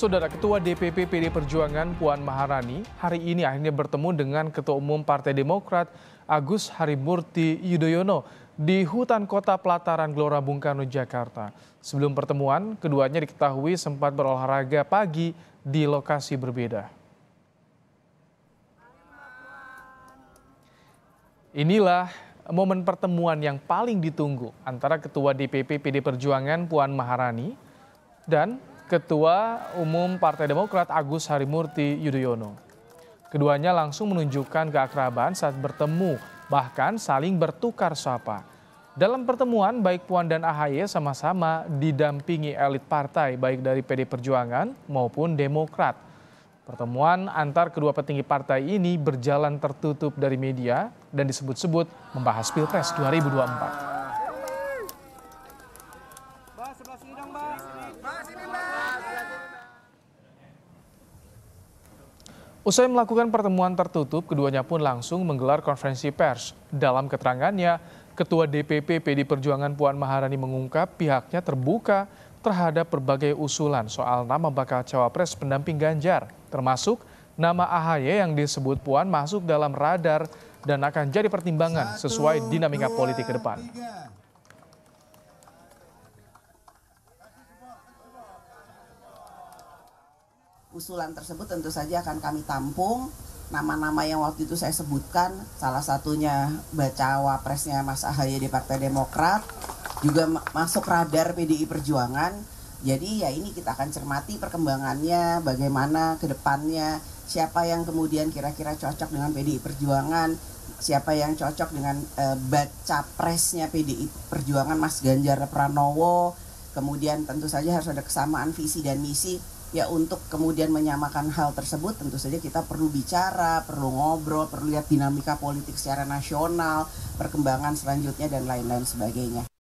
Saudara Ketua DPP PD Perjuangan Puan Maharani hari ini akhirnya bertemu dengan Ketua Umum Partai Demokrat Agus Harimurti Yudhoyono di hutan kota Pelataran Gelora Bung Karno, Jakarta. Sebelum pertemuan, keduanya diketahui sempat berolahraga pagi di lokasi berbeda. Inilah momen pertemuan yang paling ditunggu antara Ketua DPP PD Perjuangan Puan Maharani dan Ketua Umum Partai Demokrat Agus Harimurti Yudhoyono. Keduanya langsung menunjukkan keakraban saat bertemu, bahkan saling bertukar sapa. Dalam pertemuan, baik Puan dan AHY sama-sama didampingi elit partai baik dari PD Perjuangan maupun Demokrat. Pertemuan antar kedua petinggi partai ini berjalan tertutup dari media dan disebut-sebut membahas Pilpres 2024. Usai melakukan pertemuan tertutup, keduanya pun langsung menggelar konferensi pers. Dalam keterangannya, Ketua DPP PD Perjuangan Puan Maharani mengungkap pihaknya terbuka terhadap berbagai usulan soal nama bakal cawapres pendamping Ganjar, termasuk nama AHY yang disebut Puan masuk dalam radar dan akan jadi pertimbangan sesuai dinamika politik ke depan. usulan tersebut tentu saja akan kami tampung nama-nama yang waktu itu saya sebutkan salah satunya baca wapresnya Mas Ahaye di Partai Demokrat juga masuk radar PDI Perjuangan jadi ya ini kita akan cermati perkembangannya bagaimana kedepannya siapa yang kemudian kira-kira cocok dengan PDI Perjuangan siapa yang cocok dengan e, baca presnya PDI Perjuangan Mas Ganjar Pranowo kemudian tentu saja harus ada kesamaan visi dan misi ya untuk kemudian menyamakan hal tersebut tentu saja kita perlu bicara, perlu ngobrol, perlu lihat dinamika politik secara nasional, perkembangan selanjutnya dan lain-lain sebagainya.